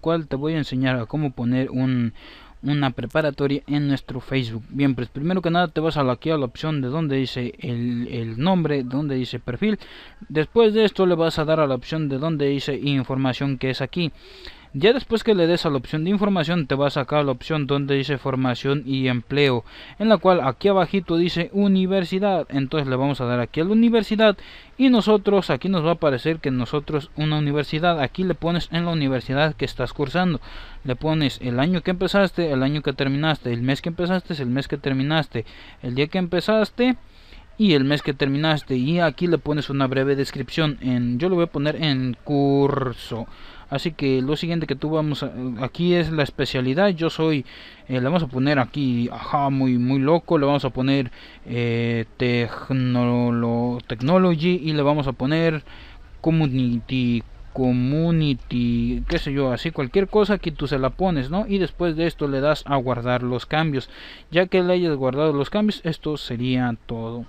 cual te voy a enseñar a cómo poner una preparatoria en nuestro Facebook. Bien, pues primero que nada te vas aquí a la opción de donde dice el, el, nombre, donde dice perfil. Después de esto le vas a dar a la opción de donde dice información que es aquí. Ya después que le des a la opción de información te va a sacar la opción donde dice formación y empleo, en la cual aquí abajito dice universidad, entonces le vamos a dar aquí a la universidad y nosotros aquí nos va a aparecer que nosotros una universidad, aquí le pones en la universidad que estás cursando, le pones el año que empezaste, el año que terminaste, el mes que empezaste, el mes que terminaste, el día que empezaste y el mes que terminaste y aquí le pones una breve descripción en yo lo voy a poner en curso así que lo siguiente que tú vamos a, aquí es la especialidad yo soy eh, le vamos a poner aquí ajá muy muy loco le vamos a poner eh, technology y le vamos a poner community community, qué sé yo, así cualquier cosa que tú se la pones, ¿no? Y después de esto le das a guardar los cambios. Ya que le hayas guardado los cambios, esto sería todo.